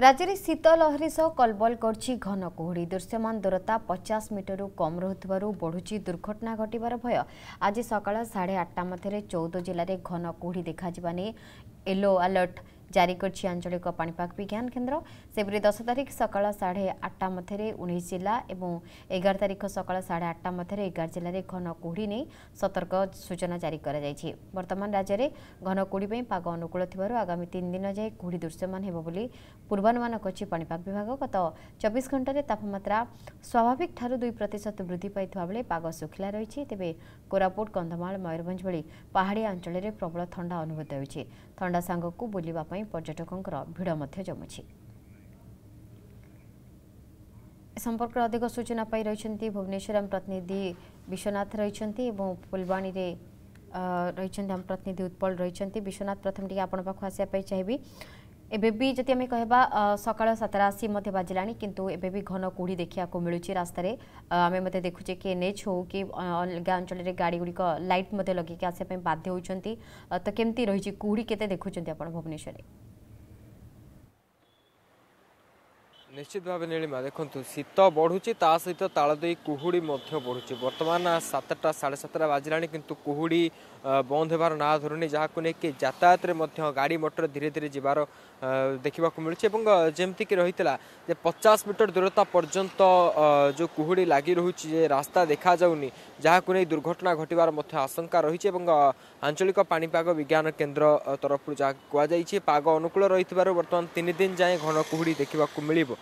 ରାଜ୍ୟରେ ଶୀତ ଲହରୀ ସହ କଲବଲ କରିଛି ଘନ କୁହୁଡ଼ି ଦୃଶ୍ୟମାନ ଦୂରତା ପଚାଶ ମିଟରରୁ କମ୍ ରହୁଥିବାରୁ ବଢ଼ୁଛି ଦୁର୍ଘଟଣା ଘଟିବାର ଭୟ ଆଜି ସକାଳ ସାଢ଼େ ଆଠଟା ମଧ୍ୟରେ ଚଉଦ ଜିଲ୍ଲାରେ ଘନ କୁହୁଡ଼ି ଦେଖାଯିବା ନେଇ ୟେଲୋ ଆଲର୍ଟ ଜାରି କରିଛି ଆଞ୍ଚଳିକ ପାଣିପାଗ ବିଜ୍ଞାନ କେନ୍ଦ୍ର ସେହିପରି ଦଶ ତାରିଖ ସକାଳ ସାଢ଼େ ଆଠଟା ମଧ୍ୟରେ ଉଣେଇଶ ଜିଲ୍ଲା ଏବଂ ଏଗାର ତାରିଖ ସକାଳ ସାଢ଼େ ଆଠଟା ମଧ୍ୟରେ ଏଗାର ଜିଲ୍ଲାରେ ଘନ କୁହୁଡ଼ି ନେଇ ସତର୍କ ସୂଚନା ଜାରି କରାଯାଇଛି ବର୍ତ୍ତମାନ ରାଜ୍ୟରେ ଘନ କୁହୁଡ଼ି ପାଇଁ ପାଗ ଅନୁକୂଳ ଥିବାରୁ ଆଗାମୀ ତିନି ଦିନ ଯାଏ କୁହୁଡ଼ି ଦୃଶ୍ୟମାନ ହେବ ବୋଲି ପୂର୍ବାନୁମାନ କରିଛି ପାଣିପାଗ ବିଭାଗ ଗତ ଚବିଶ ଘଣ୍ଟାରେ ତାପମାତ୍ରା ସ୍ୱାଭାବିକଠାରୁ ଦୁଇ ପ୍ରତିଶତ ବୃଦ୍ଧି ପାଇଥିବା ବେଳେ ପାଗ ଶୁଖିଲା ରହିଛି ତେବେ କୋରାପୁଟ କନ୍ଧମାଳ ମୟୂରଭଞ୍ଜ ଭଳି ପାହାଡ଼ିଆ ଅଞ୍ଚଳରେ ପ୍ରବଳ ଥଣ୍ଡା ଅନୁଭୂତ ହେଉଛି ଥଣ୍ଡା ସାଙ୍ଗକୁ ବୁଲିବା ପାଇଁ ପାଇଁ ପର୍ଯ୍ୟଟକଙ୍କର ଭିଡ଼ ମଧ୍ୟ ଜମୁଛି ସମ୍ପର୍କରେ ଅଧିକ ସୂଚନା ପାଇ ରହିଛନ୍ତି ଭୁବନେଶ୍ୱର ଆମ ପ୍ରତିନିଧି ବିଶ୍ୱନାଥ ରହିଛନ୍ତି ଏବଂ ଫୁଲବାଣୀରେ ରହିଛନ୍ତି ଆମ ପ୍ରତିନିଧି ଉତ୍ପଳ ରହିଛନ୍ତି ବିଶ୍ୱନାଥ ପ୍ରଥମେ ଟିକେ ଆପଣଙ୍କ ପାଖକୁ ଆସିବା ପାଇଁ ଚାହିଁବି एबि जदि आम कह सका सतटा आसी बाजला किंतु एबि घन कु देखा मिलूँ रास्त आम देखुचे कि एन एच हो कि अलग अंचल गाड़ी गुड़िक लाइट लगे आसपा बाध्य तो कमी रही कूड़ी के आप भुवनेश्वर ନିଶ୍ଚିତ ଭାବେ ନୀଳିମା ଦେଖନ୍ତୁ ଶୀତ ବଢ଼ୁଛି ତା ସହିତ ତାଳ ଦେଇ କୁହୁଡ଼ି ମଧ୍ୟ ବଢ଼ୁଛି ବର୍ତ୍ତମାନ ସାତଟା ସାଢ଼େ ସାତଟା ବାଜିଲାଣି କିନ୍ତୁ କୁହୁଡ଼ି ବନ୍ଦ ହେବାର ନାଁ ଧରୁନି ଯାହାକୁ ନେଇକି ଯାତାୟାତରେ ମଧ୍ୟ ଗାଡ଼ି ମଟର ଧୀରେ ଧୀରେ ଯିବାର ଦେଖିବାକୁ ମିଳୁଛି ଏବଂ ଯେମିତିକି ରହିଥିଲା ଯେ ପଚାଶ ମିଟର ଦୂରତା ପର୍ଯ୍ୟନ୍ତ ଯେଉଁ କୁହୁଡ଼ି ଲାଗି ରହୁଛି ଯେ ରାସ୍ତା ଦେଖାଯାଉନି ଯାହାକୁ ନେଇ ଦୁର୍ଘଟଣା ଘଟିବାର ମଧ୍ୟ ଆଶଙ୍କା ରହିଛି ଏବଂ ଆଞ୍ଚଳିକ ପାଣିପାଗ ବିଜ୍ଞାନ କେନ୍ଦ୍ର ତରଫରୁ ଯାହା କୁହାଯାଇଛି ପାଗ ଅନୁକୂଳ ରହିଥିବାରୁ ବର୍ତ୍ତମାନ ତିନି ଦିନ ଯାଏଁ ଘନ କୁହୁଡ଼ି ଦେଖିବାକୁ ମିଳିବ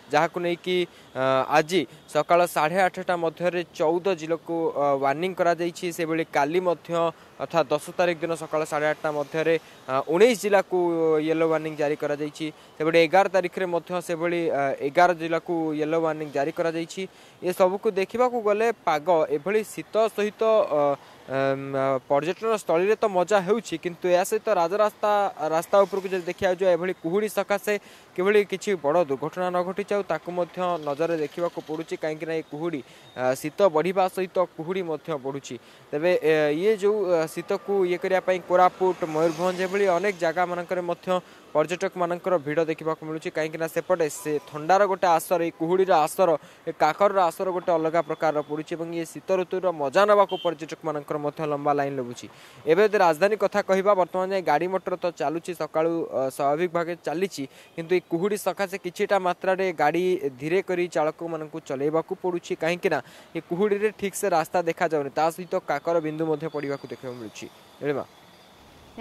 ଯାହାକୁ ନେଇକି ଆଜି ସକାଳ ସାଢ଼େ ଆଠଟା ମଧ୍ୟରେ ଚଉଦ ଜିଲ୍ଲାକୁ ୱାର୍ଣ୍ଣିଂ କରାଯାଇଛି ସେଭଳି କାଲି ମଧ୍ୟ ଅର୍ଥାତ୍ ଦଶ ତାରିଖ ଦିନ ସକାଳ ସାଢ଼େ ଆଠଟା ମଧ୍ୟରେ ଉଣେଇଶ ଜିଲ୍ଲାକୁ ୟେଲୋ ୱାର୍ଣ୍ଣିଂ ଜାରି କରାଯାଇଛି ସେଭଳି ଏଗାର ତାରିଖରେ ମଧ୍ୟ ସେଭଳି ଏଗାର ଜିଲ୍ଲାକୁ ୟେଲୋ ୱାର୍ଣ୍ଣିଂ ଜାରି କରାଯାଇଛି ଏସବୁକୁ ଦେଖିବାକୁ ଗଲେ ପାଗ ଏଭଳି ଶୀତ ସହିତ ପର୍ଯ୍ୟଟନ ସ୍ଥଳୀରେ ତ ମଜା ହେଉଛି କିନ୍ତୁ ଏହା ସହିତ ରାଜରାସ୍ତା ରାସ୍ତା ଉପରକୁ ଯଦି ଦେଖିବାକୁ ଯାଏ ଏଭଳି କୁହୁଡ଼ି ସକାଶେ କିଭଳି କିଛି ବଡ଼ ଦୁର୍ଘଟଣା ନ ଘଟିଯାଉ ଆଉ ତାକୁ ମଧ୍ୟ ନଜରରେ ଦେଖିବାକୁ ପଡ଼ୁଛି କାହିଁକିନା ଏ କୁହୁଡ଼ି ଶୀତ ବଢ଼ିବା ସହିତ କୁହୁଡ଼ି ମଧ୍ୟ ବଢ଼ୁଛି ତେବେ ଇଏ ଯେଉଁ ଶୀତକୁ ଇଏ କରିବା ପାଇଁ କୋରାପୁଟ ମୟୂରଭଞ୍ଜ ଏଭଳି ଅନେକ ଜାଗାମାନଙ୍କରେ ମଧ୍ୟ ପର୍ଯ୍ୟଟକମାନଙ୍କର ଭିଡ଼ ଦେଖିବାକୁ ମିଳୁଛି କାହିଁକିନା ସେପଟେ ସେ ଥଣ୍ଡାର ଗୋଟେ ଆସର ଏଇ କୁହୁଡ଼ିର ଆସର ଏ କାକରର ଆସର ଗୋଟେ ଅଲଗା ପ୍ରକାରର ପଡ଼ୁଛି ଏବଂ ଏ ଶୀତ ଋତୁର ମଜା ନେବାକୁ ପର୍ଯ୍ୟଟକମାନଙ୍କର ମଧ୍ୟ ଲମ୍ବା ଲାଇନ୍ ଲାଗୁଛି ଏବେ ଯଦି ରାଜଧାନୀ କଥା କହିବା ବର୍ତ୍ତମାନ ଯାଏ ଗାଡ଼ି ମଟର ତ ଚାଲୁଛି ସକାଳୁ ସ୍ୱାଭାବିକ ଭାବେ ଚାଲିଛି କିନ୍ତୁ ଏ କୁହୁଡ଼ି ସକାଶେ କିଛିଟା ମାତ୍ରାରେ ଗାଡ଼ି ଧୀରେ କରି ଚାଳକମାନଙ୍କୁ ଚଲାଇବାକୁ ପଡ଼ୁଛି କାହିଁକିନା ଏ କୁହୁଡ଼ିରେ ଠିକ୍ସେ ରାସ୍ତା ଦେଖାଯାଉନି ତା ସହିତ କାକର ବିନ୍ଦୁ ମଧ୍ୟ ପଡ଼ିବାକୁ ଦେଖିବାକୁ ମିଳୁଛି ରେମା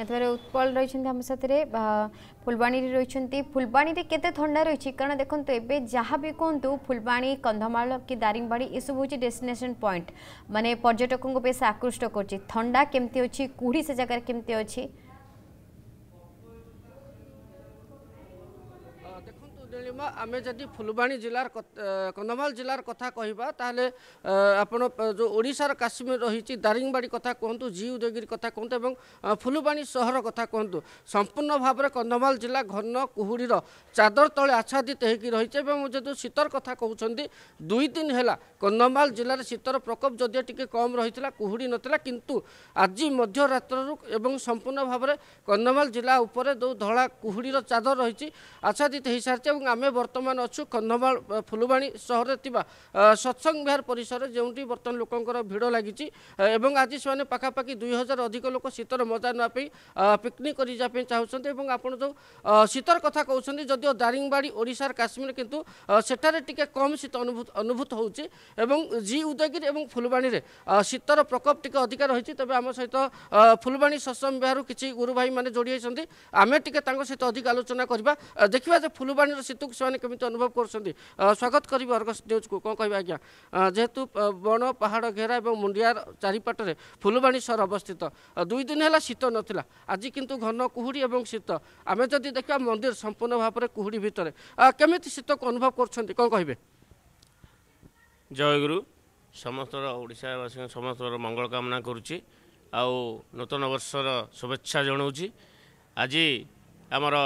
জানিবার উৎপল রয়েছেন আমার সাথে ফুলবাণী রয়েছেন ফুলবাণী কেতে থা রয়েছে কারণ দেখুন এবে যা বি কুহতু ফুলবাণী কন্ধমাল কি দারিংবাড়ি এসব হচ্ছে ডেস্টিনেসন পয়েন্ট মানে পর্যটক বেশ আকৃষ্ট করছে থা কেমতি অছি কুড়ি সে জায়গায় কেমতি অছি ଦେଖନ୍ତୁ ନୀଳିମା ଆମେ ଯଦି ଫୁଲବାଣୀ ଜିଲ୍ଲାର କନ୍ଧମାଳ ଜିଲ୍ଲାର କଥା କହିବା ତାହେଲେ ଆପଣ ଯେଉଁ ଓଡ଼ିଶାର କାଶ୍ମୀର ରହିଛି ଦାରିଙ୍ଗବାଡ଼ି କଥା କୁହନ୍ତୁ ଜି ଉଦୟଗିରି କଥା କୁହନ୍ତୁ ଏବଂ ଫୁଲବାଣୀ ସହର କଥା କୁହନ୍ତୁ ସମ୍ପୂର୍ଣ୍ଣ ଭାବରେ କନ୍ଧମାଳ ଜିଲ୍ଲା ଘନ କୁହୁଡ଼ିର ଚାଦର ତଳେ ଆଚ୍ଛାଦିତ ହୋଇକି ରହିଛି ଏବଂ ଯଦି ଶୀତର କଥା କହୁଛନ୍ତି ଦୁଇ ଦିନ ହେଲା କନ୍ଧମାଳ ଜିଲ୍ଲାରେ ଶୀତର ପ୍ରକୋପ ଯଦିଓ ଟିକେ କମ୍ ରହିଥିଲା କୁହୁଡ଼ି ନଥିଲା କିନ୍ତୁ ଆଜି ମଧ୍ୟରାତ୍ରରୁ ଏବଂ ସମ୍ପୂର୍ଣ୍ଣ ଭାବରେ କନ୍ଧମାଳ ଜିଲ୍ଲା ଉପରେ ଯେଉଁ ଧଳା କୁହୁଡ଼ିର ଚାଦର ରହିଛି ଆଚ୍ଛାଦିତ হয়েসারিছে এবং আমি বর্তমান অছু কন্ধমাল ফুলবাণী সহরে থাকা সৎসং বিহার পরিসরে যেটি বর্তমান লোকর ভিড় লাগিছে এবং আজ সে পাখাপাখি দুই হাজার অধিক লোক শীতর মজা নেওয়া পিকনিক করে যাওয়া চাহুমান এবং আপনার যে শীতর কথা কৌশল যদিও দারিংবাড়ি ওড়শার কাশ্মীর কিন্তু সেটারে টিকি কম শীত অনুভূত হচ্ছে এবং জি উদয়গির এবং ফুলবাণী শীতর প্রকোপ টিকি অধিক রয়েছে তবে আমার সহ ফুলবাণী সৎসঙ্গ বিহার কিছু গুরুভাই মানে যোড়ি হয়েছেন আমি টিকি তাঁর সহ অধিক আলোচনা করা দেখা যে ଏଠାରେ ଫୁଲବାଣୀର ଶୀତକୁ ସେମାନେ କେମିତି ଅନୁଭବ କରୁଛନ୍ତି ସ୍ୱାଗତ କରିବି ଅର୍ଗସ ନ୍ୟୁଜ୍କୁ କ'ଣ କହିବେ ଆଜ୍ଞା ଯେହେତୁ ବଣ ପାହାଡ଼ ଘେରା ଏବଂ ମୁଣ୍ଡିଆର ଚାରିପାଟରେ ଫୁଲବାଣୀ ସହର ଅବସ୍ଥିତ ଦୁଇ ଦିନ ହେଲା ଶୀତ ନଥିଲା ଆଜି କିନ୍ତୁ ଘନ କୁହୁଡ଼ି ଏବଂ ଶୀତ ଆମେ ଯଦି ଦେଖିବା ମନ୍ଦିର ସମ୍ପୂର୍ଣ୍ଣ ଭାବରେ କୁହୁଡ଼ି ଭିତରେ କେମିତି ଶୀତକୁ ଅନୁଭବ କରୁଛନ୍ତି କ'ଣ କହିବେ ଜୟଗୁରୁ ସମସ୍ତ ଓଡ଼ିଶାବାସୀଙ୍କ ସମସ୍ତଙ୍କର ମଙ୍ଗଳ କାମନା କରୁଛି ଆଉ ନୂତନ ବର୍ଷର ଶୁଭେଚ୍ଛା ଜଣାଉଛି ଆଜି ଆମର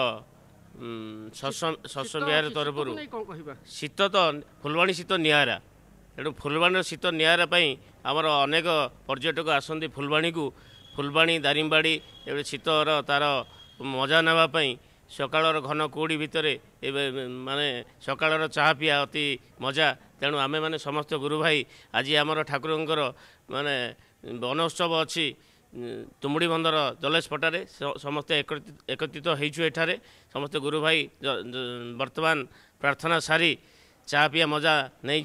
ସସମିଆର ତରଫରୁ ଶୀତ ତ ଫୁଲବାଣୀ ଶୀତ ନିଆରା ଏଣୁ ଫୁଲବାଣୀର ଶୀତ ନିଆରା ପାଇଁ ଆମର ଅନେକ ପର୍ଯ୍ୟଟକ ଆସନ୍ତି ଫୁଲବାଣୀକୁ ଫୁଲବାଣୀ ଦାରିମ୍ବାଡ଼ି ଏବେ ଶୀତର ତା'ର ମଜା ନେବା ପାଇଁ ସକାଳର ଘନ କୁହୁଡ଼ି ଭିତରେ ଏବେ ମାନେ ସକାଳର ଚାହା ପିଆ ଅତି ମଜା ତେଣୁ ଆମେମାନେ ସମସ୍ତ ଗୁରୁଭାଇ ଆଜି ଆମର ଠାକୁରଙ୍କର ମାନେ ବନୋତ୍ସବ ଅଛି जलेश पटारे समस्त एकत्रित एकत्रितु एठ गुरु भाई बर्तमान प्रार्थना सारी चा पिया मजा नै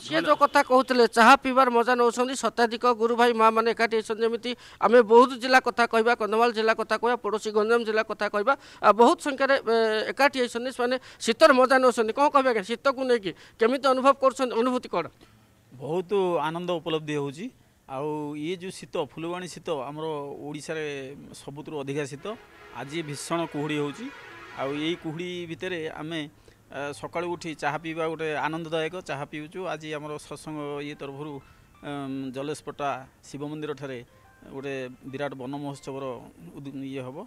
सि जो कथा कि चा पीबार मजा नउँछ शताधिक गुरु भाइ मान्छन् जेमि बौद्ध जिल्ला कथा क्या कन्धमाल जोसी गञजाम जिल्ला कथा कङ्ख्य एकाठी है शीत र मजा नउँदै कहाँ क्या शीतको नै केमि अनुभव बहुत आनंद उपलब्धि ଆଉ ଇଏ ଯେଉଁ ଶୀତ ଫୁଲବାଣୀ ଶୀତ ଆମର ଓଡ଼ିଶାରେ ସବୁଥିରୁ ଅଧିକା ଶୀତ ଆଜି ଭୀଷଣ କୁହୁଡ଼ି ହେଉଛି ଆଉ ଏଇ କୁହୁଡ଼ି ଭିତରେ ଆମେ ସକାଳୁ ଉଠି ଚାହା ପିଇବା ଗୋଟେ ଆନନ୍ଦଦାୟକ ଚାହା ପିଉଛୁ ଆଜି ଆମର ସତ୍ସଙ୍ଗ ଇଏ ତରଫରୁ ଜଲେଶପଟା ଶିବ ମନ୍ଦିରଠାରେ ଗୋଟେ ବିରାଟ ବନ ମହୋତ୍ସବର ଇଏ ହେବ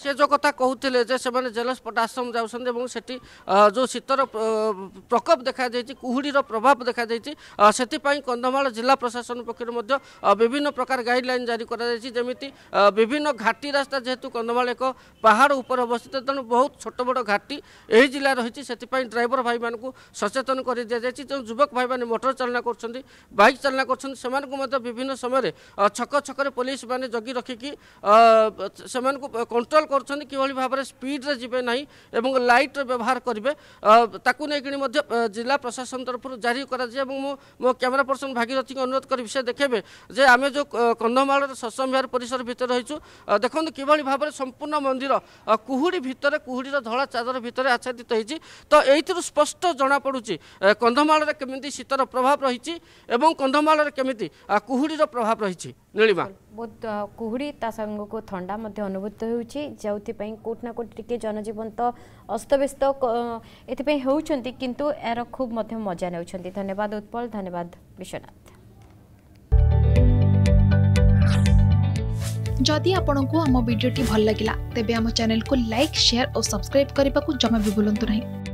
ସେ ଯେଉଁ କଥା କହୁଥିଲେ ଯେ ସେମାନେ ଜେଲସ୍ ପଟାସମ୍ ଯାଉଛନ୍ତି ଏବଂ ସେଠି ଯେଉଁ ଶୀତର ପ୍ରକୋପ ଦେଖାଯାଇଛି କୁହୁଡ଼ିର ପ୍ରଭାବ ଦେଖାଯାଇଛି ସେଥିପାଇଁ କନ୍ଧମାଳ ଜିଲ୍ଲା ପ୍ରଶାସନ ପକ୍ଷରୁ ମଧ୍ୟ ବିଭିନ୍ନ ପ୍ରକାର ଗାଇଡ଼ଲାଇନ୍ ଜାରି କରାଯାଇଛି ଯେମିତି ବିଭିନ୍ନ ଘାଟି ରାସ୍ତା ଯେହେତୁ କନ୍ଧମାଳ ଏକ ପାହାଡ଼ ଉପରେ ଅବସ୍ଥିତ ତେଣୁ ବହୁତ ଛୋଟ ବଡ଼ ଘାଟି ଏହି ଜିଲ୍ଲା ରହିଛି ସେଥିପାଇଁ ଡ୍ରାଇଭର ଭାଇମାନଙ୍କୁ ସଚେତନ କରି ଦିଆଯାଇଛି ଯେଉଁ ଯୁବକ ଭାଇମାନେ ମୋଟର ଚାଳନା କରୁଛନ୍ତି ବାଇକ୍ ଚାଳନା କରୁଛନ୍ତି ସେମାନଙ୍କୁ ମଧ୍ୟ ବିଭିନ୍ନ ସମୟରେ ଛକ ଛକରେ পুলিশ মানে জগি রক্ষিকি সে কন্ট্রোল করছেন কিভাবে ভাবে স্পিড্রে যাবে না এবং লাইট্র ব্যবহার করবে তাকে নিয়ে মধ্যে জেলা প্রশাসন তরফর জারি করা যায় এবং মো ক্যামেরা পর্সন ভাগীরথী অনুরোধ করবি সে দেখেবে যে আমি যে কন্ধমাড়ের শস্যবিহার পরিসর ভিতরে রয়েছু দেখুন কিভাবে ভাবে সম্পূর্ণ মন্দির কুহুড়ি ভিতরে কুহুড়ির ধরা চাদর ভিতরে আচ্ছাদিত হয়েছে তো এইথর স্পষ্ট জনাপড়ুছি কন্ধমাড়ের কেমিতি শীতর প্রভাব রয়েছে এবং কন্ধমাড়ের কেমিতি কুহুড়ির প্রভাব রয়েছে নীলিমা ବହୁତ କୁହୁଡ଼ି ତା ସାଙ୍ଗକୁ ଥଣ୍ଡା ମଧ୍ୟ ଅନୁଭୂତ ହେଉଛି ଯେଉଁଥିପାଇଁ କେଉଁଠି ନା କେଉଁଠି ଟିକେ ଜନଜୀବନ ତ ଅସ୍ତବ୍ୟସ୍ତ ଏଥିପାଇଁ ହେଉଛନ୍ତି କିନ୍ତୁ ଏହାର ଖୁବ୍ ମଧ୍ୟ ମଜା ନେଉଛନ୍ତି ଧନ୍ୟବାଦ ଉତ୍ପଳ ଧନ୍ୟବାଦ ବିଶ୍ୱନାଥ जदि आपण को आम भिडी भल लगा तेब आम चेल को लाइक सेयार और सब्सक्राइब करने को जमा भी बुलां नहीं